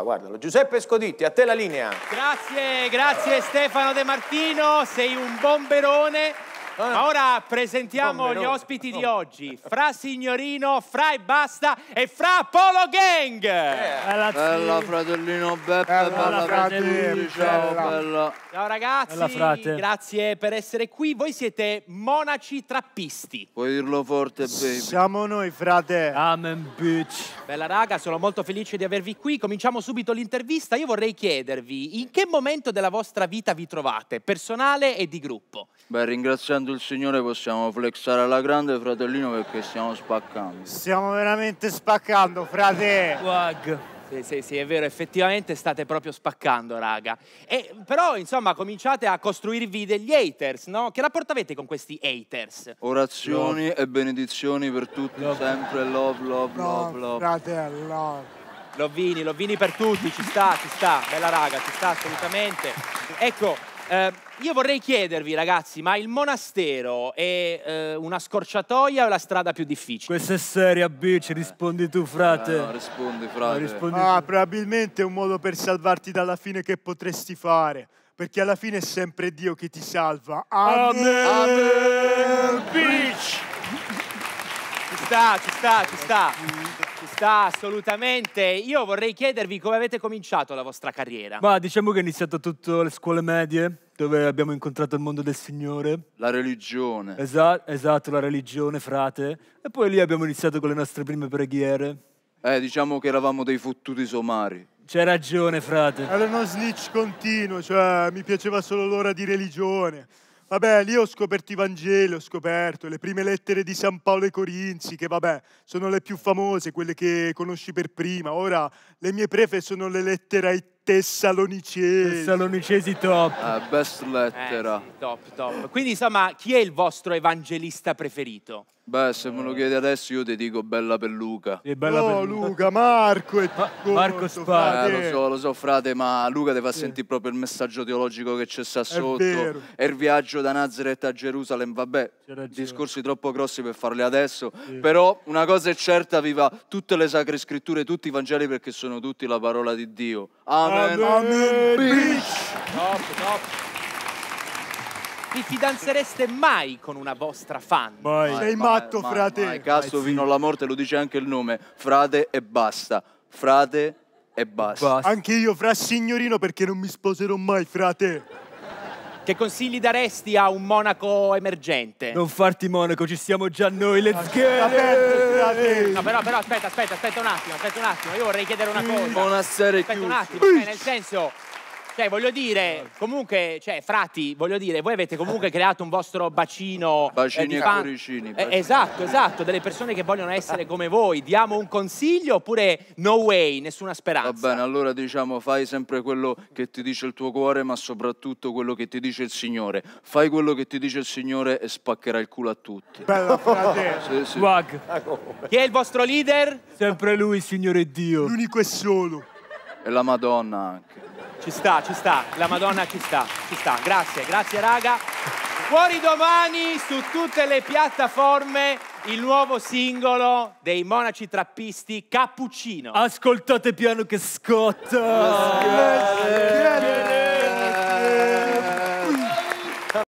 qua, guardalo. Giuseppe Scoditti, a te la linea. Grazie, grazie Stefano De Martino, sei un bomberone. Ma eh. ora presentiamo gli ospiti di oggi. Fra Signorino, Fra e Basta e Fra Polo Gang. Yeah. Bella, bella fratellino Beppe, bella, bella fratelli, ciao bella. Ciao ragazzi, grazie per essere qui. Voi siete monaci trappisti. Puoi dirlo forte, baby. Siamo noi, frate. Amen, bitch. Bella raga, sono molto felice di avervi qui. Cominciamo subito l'intervista. Io vorrei chiedervi in che momento della vostra vita vi trovate, personale e di gruppo? Beh, ringraziando il Signore possiamo flexare alla grande, fratellino, perché stiamo spaccando. Stiamo veramente spaccando, frate. Wag. Sì, sì, sì, è vero, effettivamente state proprio spaccando, raga. E, però, insomma, cominciate a costruirvi degli haters, no? Che rapporto avete con questi haters? Orazioni love. e benedizioni per tutti, love. sempre love, love, love, love. Frate, love. Lovini, Lovini per tutti, ci sta, ci sta, bella raga, ci sta assolutamente. Ecco, eh, io vorrei chiedervi, ragazzi, ma il monastero è eh, una scorciatoia o la strada più difficile? Questa è seria, bitch, rispondi tu, frate. Eh, no, rispondi, frate. No, rispondi ah, tu. probabilmente è un modo per salvarti dalla fine che potresti fare. Perché alla fine è sempre Dio che ti salva. Amen, Amen bitch! Ci sta, ci sta, ci sta. Ci sta assolutamente. Io vorrei chiedervi come avete cominciato la vostra carriera. Ma diciamo che ho iniziato tutto le scuole medie, dove abbiamo incontrato il mondo del Signore. La religione. Esa- esatto, la religione, frate. E poi lì abbiamo iniziato con le nostre prime preghiere. Eh, diciamo che eravamo dei fottuti somari. C'è ragione, frate. Era uno snitch continuo, cioè mi piaceva solo l'ora di religione. Vabbè, lì ho scoperto i Vangeli, ho scoperto le prime lettere di San Paolo ai Corinzi, che vabbè, sono le più famose, quelle che conosci per prima. Ora, le mie prefe sono le lettere ai Tessalonicesi. Tessalonicesi top. Eh, best lettera. Eh, sì, top, top. Quindi, insomma, chi è il vostro evangelista preferito? Beh, se me lo chiedi adesso io ti dico bella per Luca. Sì, bella no, oh, per... Luca, Marco e Ma... Marco Spara. Eh, lo so, lo so, frate, ma Luca ti fa sì. sentire proprio il messaggio teologico che c'è sta sotto. è il viaggio da Nazareth a Gerusalemme, vabbè, discorsi troppo grossi per farli adesso. Sì. Però una cosa è certa, viva tutte le sacre scritture, tutti i Vangeli, perché sono tutti la parola di Dio. Amen. Amen. Amen. Amen. Top, top vi fidanzereste mai con una vostra fan? Mai. Sei matto, mai, frate. Mai, Casso fino alla morte lo dice anche il nome. Frate e basta. Frate e basta. basta. Anche io, fra signorino, perché non mi sposerò mai, frate. Che consigli daresti a un monaco emergente? Non farti monaco, ci siamo già noi, let's go! No, però, però, aspetta, aspetta, aspetta un attimo, aspetta un attimo, io vorrei chiedere una mm, cosa. Buonasera, Aspetta un attimo, cioè, nel senso, cioè, voglio dire, comunque, cioè, frati, voglio dire, voi avete comunque creato un vostro bacino. Eh, bacini eh, e fan... cuoricini. Eh, esatto, esatto, delle persone che vogliono essere come voi. Diamo un consiglio oppure no way, nessuna speranza? Va bene, allora diciamo, fai sempre quello che ti dice il tuo cuore, ma soprattutto quello che ti dice il Signore. Fai quello che ti dice il Signore e spaccherà il culo a tutti. Bella frate. sì, sì. Swag. Ah, Chi è il vostro leader? Sempre lui, Signore Dio. L'unico e solo. E la Madonna anche. Ci sta, ci sta, la Madonna ci sta, ci sta. Grazie, grazie raga. Fuori domani su tutte le piattaforme il nuovo singolo dei monaci trappisti Cappuccino. Ascoltate piano che scotta. Oh,